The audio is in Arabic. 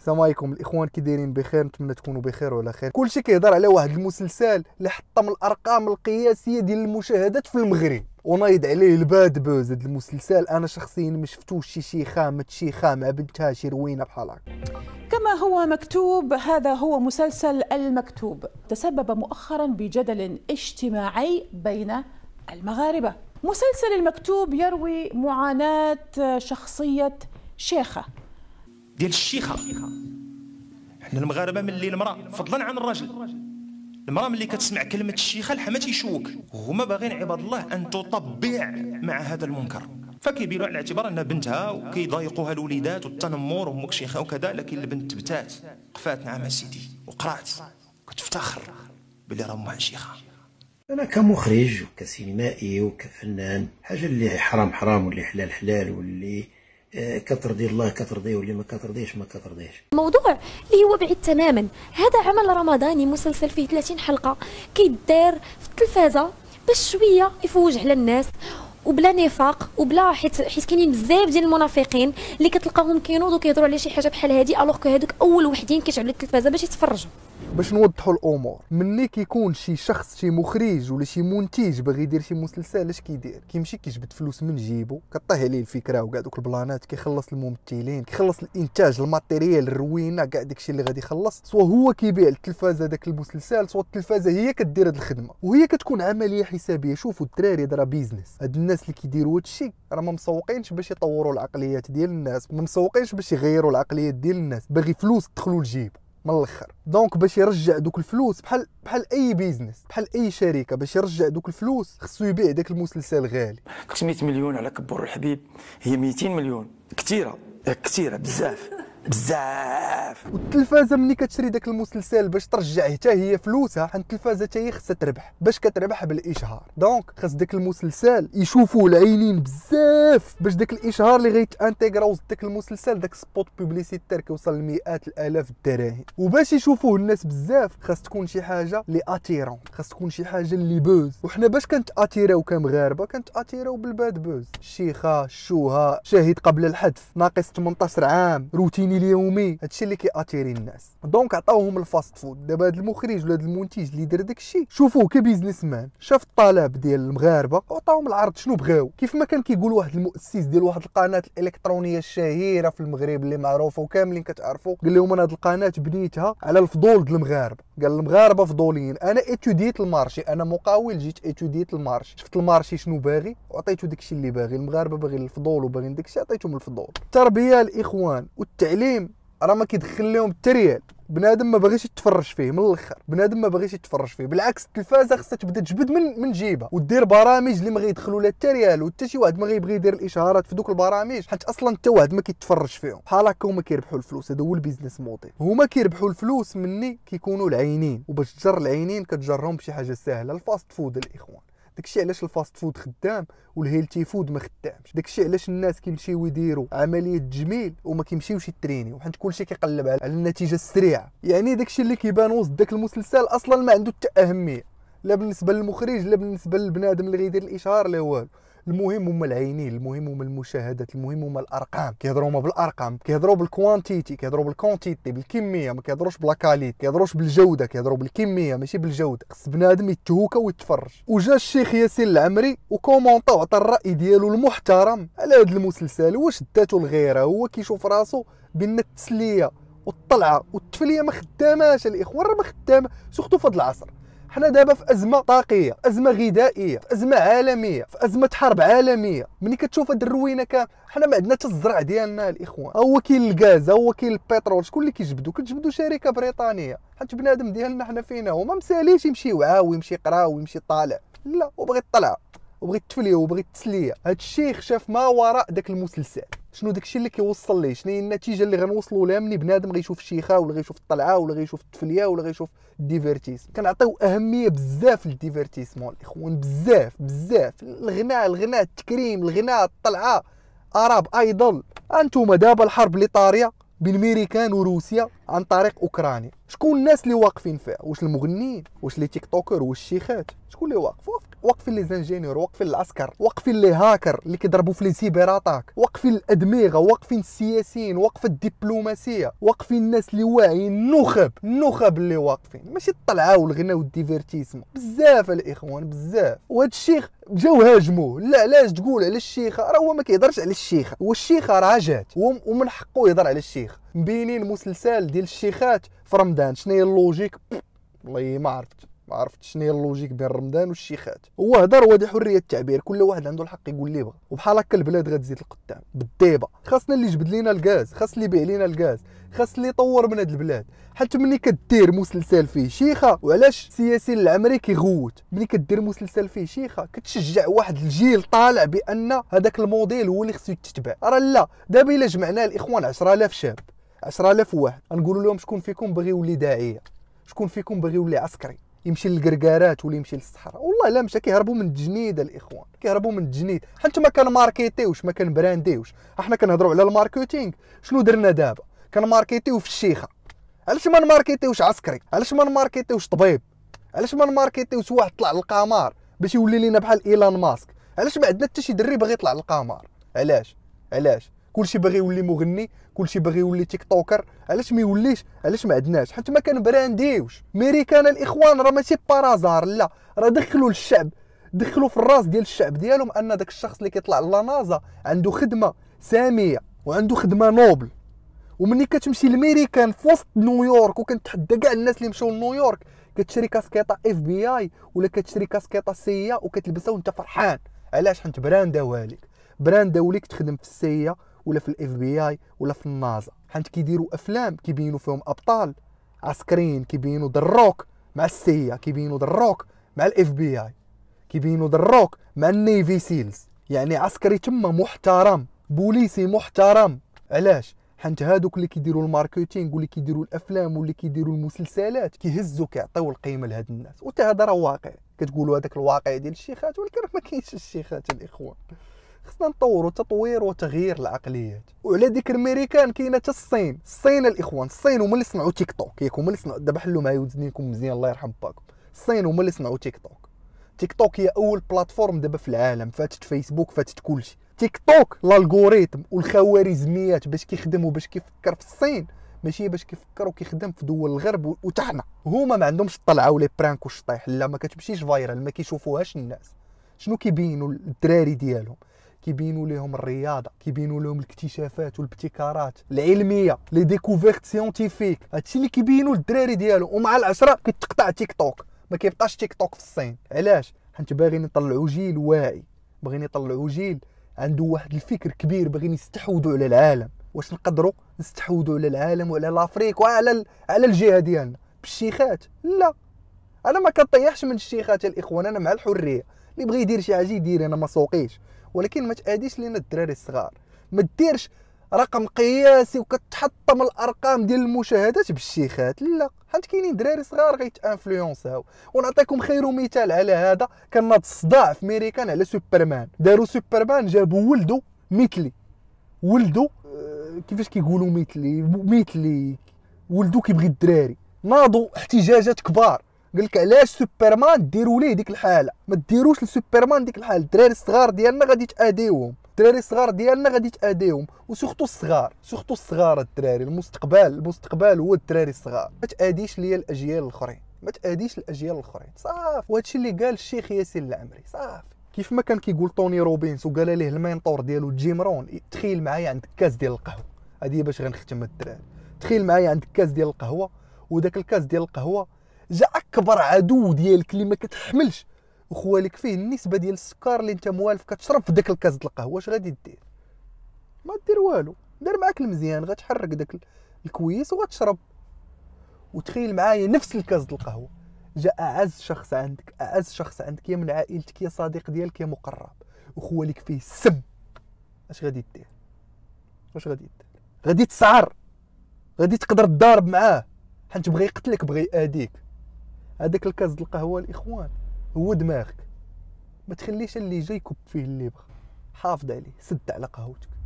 السلام عليكم الاخوان كي دايرين بخير نتمنى تكونوا بخير وعلى خير كلشي كيهضر على واحد المسلسل اللي حطم الارقام القياسيه ديال المشاهدات في المغرب ونايض عليه الباد بوز هذا المسلسل انا شخصيا ما شفتوش شي شيخه ما تشيخه مع بنتها شي روينه بحال هكا كما هو مكتوب هذا هو مسلسل المكتوب تسبب مؤخرا بجدل اجتماعي بين المغاربه مسلسل المكتوب يروي معاناه شخصيه شيخه ديال الشيخه حنا المغاربه من اللي المراه فضلا عن الرجل المراه ملي كتسمع كلمه الشيخه لحما تيشوك وهما باغيين عباد الله ان تطبع مع هذا المنكر فكيبينوا على الاعتبار انها بنتها وكيضايقوها الوليدات والتنمر وامك شيخه وكذا لكن البنت تبتات قفات نعم سيدي وقرات كتفتخر باللي راه امها شيخه انا كمخرج وكسينمائي وكفنان حاجه اللي حرام حرام واللي حلال حلال واللي كتر دي الله كتر دي واللي ما كتر ديش ما كتر ديش الموضوع اللي هو بعيد تماما هذا عمل رمضاني مسلسل فيه 30 حلقه كيدار في التلفازه باش شويه يفوج على الناس وبلا نفاق وبلا حيت حيت كاينين بزاف ديال المنافقين اللي كتلقاهم كينوضوا كيهضروا على شي حاجه بحال هذه الوغ كو هذوك اول وحدين كيشعلوا التلفازه باش يتفرجوا باش نوضحوا الامور ملي كيكون شي شخص شي مخرج ولا شي منتج باغي يدير شي مسلسل اش كيدير كيمشي كيجبد فلوس من جيبو كطيح عليه الفكره وكاع دوك البلانات كيخلص الممثلين كيخلص الانتاج الماتيريال الروينه كاع داكشي اللي غادي يخلص سوا هو كيبيع التلفازه داك المسلسل سوا التلفازه هي كدير هاد الخدمه وهي كتكون عمليه حسابيه شوفوا الدراري راه بيزنس هاد الناس اللي كيديروا هادشي راه ما مسوقينش باش يطوروا العقليات ديال الناس ما مسوقينش باش يغيروا العقليات ديال الناس باغي فلوس تدخلوا لجيبو من الاخر دونك باش يرجع دوك الفلوس بحال بحال اي بيزنس بحال اي شركه باش يرجع دوك الفلوس خصو يبيع داك المسلسل غالي 300 مليون على كبر الحبيب هي 200 مليون كثيره كثيره بزاف بزاف والتلفازه ملي كتشري داك المسلسل باش ترجع حتى هي فلوسها حيت التلفازه حتى هي خصها تربح باش كتربح بالاشهار دونك خص داك المسلسل يشوفوه العينين بزاف باش داك الاشهار اللي انتيغرا وسط داك المسلسل داك سبوت بوبليسيتير كيوصل لمئات الالاف الدراهم وباش يشوفوه الناس بزاف خاص تكون شي حاجه لي اتيرون خاص تكون شي حاجه اللي بوز وحنا باش كانت اتيراو كمغاربه كانت اتيراو بالباد بوز شيخه شوها شاهد قبل الحدث ناقص 18 عام روتيني اليومي هادشي اللي كياتيري الناس دونك عطاوهم الفاست فود دابا هاد المخرج ولا هاد المنتج اللي دار داكشي شوفوه كبيزنس مان شاف الطلب ديال المغاربه وعطاهم العرض شنو بغاو كيف ما كان كيقول واحد المؤسس ديال واحد القناه الالكترونيه الشهيره في المغرب اللي معروفه وكاملين كتعرفوا قال لهم انا هاد القناه بنيتها على الفضول ديال المغاربه قال المغاربه فضوليين انا اتوديت المارشي انا مقاول جيت اتوديت المارشي شفت المارشي شنو باغي وعطيته داكشي اللي باغي المغاربه باغي الفضول وباغيين داكشي عطيتهم الفضول التربيه الاخوان والتعليم راه ما كيدخل لهم حتى ريال بنادم ما باغيش يتفرج فيه من الاخر بنادم ما باغيش يتفرج فيه بالعكس التلفازه خصها تبدا تجبد من من جيبها ودير برامج اللي ما غيدخلوا لها حتى ريال وحتى شي واحد ما غيبغي يدير الاشهارات في دوك البرامج حيت اصلا حتى واحد ما كيتفرج فيهم بحال هكا هما كيربحوا الفلوس هذا هو البيزنس موديل هما كيربحوا الفلوس مني كيكونوا العينين وباش تجر العينين كتجرهم بشي حاجه سهله الفاست فود الاخوان داكشي علاش الفاست فود خدام والهيلتي فود ما خدامش داكشي علاش الناس كيمشيو يديروا عمليه تجميل وما كيمشيوش يترينيو حيت كلشي كيقلب على النتيجه السريعه يعني داكشي اللي كيبان وسط داك المسلسل اصلا ما عنده حتى اهميه لا بالنسبه للمخرج لا بالنسبه للبنادم اللي غيدير الاشهار لا والو المهم هما العينين المهم هما المشاهدات المهم هما الارقام كيهضروا هما بالارقام كيهضروا بالكوانتيتي كيهضروا بالكونتيتي بالكميه ما كيهضروش كاليتي كيهضروش بالجوده كيهضروا بالكميه ماشي بالجوده خص بنادم يتهوكا ويتفرج وجا الشيخ ياسين العمري وكومونطا وعطى الراي ديالو المحترم على هذا المسلسل واش داتو الغيره هو كيشوف راسو بان التسليه والطلعه والتفليه ما خداماش الاخوان راه ما خدامه سورتو في هذا العصر حنا دابا في ازمه طاقيه ازمه غذائيه في ازمه عالميه في ازمه حرب عالميه ملي كتشوف هاد الروينه كامل حنا ما عندنا حتى الزرع ديالنا الاخوان هو كاين الغاز هو كاين البترول شكون اللي كيجبدو كتجبدو شركه بريطانيه حيت بنادم ديالنا حنا فينا هما مساليش يمشي يوعى يمشي يقرا ويمشي طالع لا وبغي يطلع وبغيت التفليه وبغيت التسليه هذا الشيء شاف ما وراء ذاك المسلسل شنو داكشي اللي كيوصل ليه شنو هي النتيجه اللي غنوصلوا لها ملي بنادم غيشوف الشيخه ولا غيشوف الطلعه ولا غيشوف التفليه ولا غيشوف الديفيرتيس كنعطيو اهميه بزاف للديفيرتيسمون الاخوان بزاف بزاف الغناء الغناء التكريم الغناء الطلعه اراب ايضا انتم دابا الحرب اللي طاريه بين ميريكان وروسيا عن طريق اوكراني شكون الناس اللي واقفين فيها واش المغنيين واش لي تيك توكر واش الشيخات شكون اللي واقف واقفين لي زانجينيور واقفين العسكر واقفين لي هاكر اللي كيضربوا في لي سيبر اتاك واقفين الادمغه واقفين السياسيين واقفه الدبلوماسيه واقفين الناس اللي واعيين النخب النخب اللي واقفين ماشي الطلعه والغنى والديفيرتيسمون بزاف الاخوان بزاف وهذا الشيخ جاو هاجموه لا علاش تقول على الشيخه راه هو ما كيهضرش على الشيخه والشيخه راه جات ومن حقه يهضر على الشيخ مبينين مسلسل ديال الشيخات في رمضان شنو هي اللوجيك والله ما عرفت ما عرفت شنو هي اللوجيك بين رمضان والشيخات هو هضر وهذه حريه التعبير كل واحد عنده الحق يقول اللي بغى وبحال هكا البلاد غتزيد لقدام بالديبه خاصنا اللي يجبد لينا الغاز خاص اللي يبيع لينا الغاز خاص اللي يطور من هاد البلاد حتى ملي كدير مسلسل فيه شيخه وعلاش السياسي العمري كيغوت ملي كدير مسلسل فيه شيخه كتشجع واحد الجيل طالع بان هذاك الموديل هو اللي خصو يتبع راه لا دابا الا جمعنا الاخوان 10000 شاب 10000 واحد نقول لهم شكون فيكم بغي يولي داعيه شكون فيكم بغي يولي عسكري يمشي للكركارات ولا يمشي للصحراء والله الا مشى كيهربوا من التجنيد الاخوان كيهربوا من التجنيد حتى ما كنماركيتيوش ما كنبرانديوش احنا كنهضروا على الماركتينغ شنو درنا دابا كنماركيتيو في الشيخه علاش ما نماركيتيوش عسكري علاش ما نماركيتيوش طبيب علاش ما نماركيتيوش واحد طلع للقمر باش يولي لينا بحال ايلان ماسك علاش ما عندنا حتى شي دري باغي يطلع للقمر علاش علاش كلشي باغي يولي مغني كلشي باغي يولي تيك توكر علاش ما يوليش علاش ما عندناش حيت ما كنبرانديوش ميريكان الاخوان راه ماشي بارازار لا راه دخلوا للشعب دخلوا في الراس ديال الشعب ديالهم ان داك الشخص اللي كيطلع لنازا عنده خدمه ساميه وعنده خدمه نوبل ومني كتمشي لميريكان في وسط نيويورك وكنتحدى كاع الناس اللي مشاو لنيويورك كتشري كاسكيطه اف بي اي ولا كتشري كاسكيطه سيه وكتلبسها وانت فرحان علاش حنت براندا واليك براندا وليك تخدم في السيه ولا في الاف بي اي ولا في النازا حيت كيديروا افلام كيبينوا فيهم ابطال عسكريين كيبينوا دروك مع السيا كيبينوا دروك مع الاف بي اي كيبينوا دروك مع النيفي سيلز يعني عسكري تما محترم بوليسي محترم علاش حنت هادوك اللي كيديروا الماركتينغ واللي كيديروا الافلام واللي كيديروا المسلسلات كيهزوا كيعطيو القيمه لهاد الناس وتا هذا راه واقع كتقولوا هذاك الواقع ديال الشيخات ولكن ما كاينش الشيخات الاخوان خصنا نطوروا تطوير وتغيير العقليات وعلى ذكر الميريكان كاينه حتى الصين الصين الاخوان الصين هما اللي صنعوا تيك توك ياك هما اللي صنعوا دابا حلوا معايا وزنينكم مزيان الله يرحم باكم الصين هما اللي صنعوا تيك توك تيك توك هي اول بلاتفورم دابا في العالم فاتت فيسبوك فاتت كلشي تيك توك الالغوريثم والخوارزميات باش كيخدم وباش كيفكر في الصين ماشي باش كيفكر وكيخدم في دول الغرب وتحنا هما ما عندهمش الطلعه ولي برانك وشطيح لا ما كتمشيش فايرال ما كيشوفوهاش الناس شنو كيبينوا الدراري ديالهم كيبينوا لهم الرياضه كيبينوا لهم الاكتشافات والابتكارات العلميه لي ديكوفيرت سيونتيفيك هادشي اللي كيبينوا للدراري ديالو ومع العشره كيتقطع تيك توك ما كيبقاش تيك توك في الصين علاش حيت باغيين يطلعوا جيل واعي باغيين يطلعوا جيل عنده واحد الفكر كبير باغيين يستحوذوا على العالم واش نقدروا نستحوذوا على العالم وعلى لافريك وعلى ال... على الجهه ديالنا بالشيخات لا انا ما كنطيحش من الشيخات الاخوان انا مع الحريه اللي بغى يدير شي حاجه يدير انا ما سوقيش ولكن ما تاديش لنا الدراري الصغار ما ديرش رقم قياسي وكتحطم الارقام ديال المشاهدات بالشيخات لا حيت كاينين دراري صغار غيتانفلونساو ونعطيكم خير مثال على هذا كان ناض الصداع في ميريكان على سوبرمان داروا سوبرمان جابوا ولده مثلي ولده آه، كيفاش كيقولوا مثلي مثلي ولده كيبغي الدراري ناضوا احتجاجات كبار قال لك علاش سوبرمان ديروا ليه ديك الحاله ما ديروش لسوبرمان ديك الحاله الدراري الصغار ديالنا غادي تاديوهم الدراري الصغار ديالنا غادي تاديوهم وسورتو الصغار سورتو الصغار الدراري المستقبل المستقبل هو الدراري الصغار ما تاديش ليا الاجيال الاخرين ما تاديش الاجيال الاخرين صافي الشيء اللي قال الشيخ ياسين العمري صافي كيف ما كان كيقول توني روبينز وقال ليه المينطور ديالو جيم رون تخيل معايا عندك كاس ديال القهوه هذه باش غنختم الدراري تخيل معايا عندك كاس ديال القهوه وداك الكاس ديال القهوه جا اكبر عدو ديالك اللي ما كتحملش وخوالك فيه النسبه ديال السكر اللي انت موالف كتشرب في داك الكاس د القهوه واش غادي دير ما دير والو دار معاك المزيان غتحرك داك الكويس وغتشرب وتخيل معايا نفس الكاس د القهوه جاء اعز شخص عندك اعز شخص عندك يا من عائلتك يا صديق ديالك يا مقرب وخوالك فيه السم اش غادي دير واش غادي دير غادي تسعر غادي تقدر تضارب معاه حيت بغى يقتلك بغى ياديك هذاك الكاس القهوه الاخوان هو دماغك ما تخليش اللي جاي يكب فيه اللي بغا حافظ عليه سد على قهوتك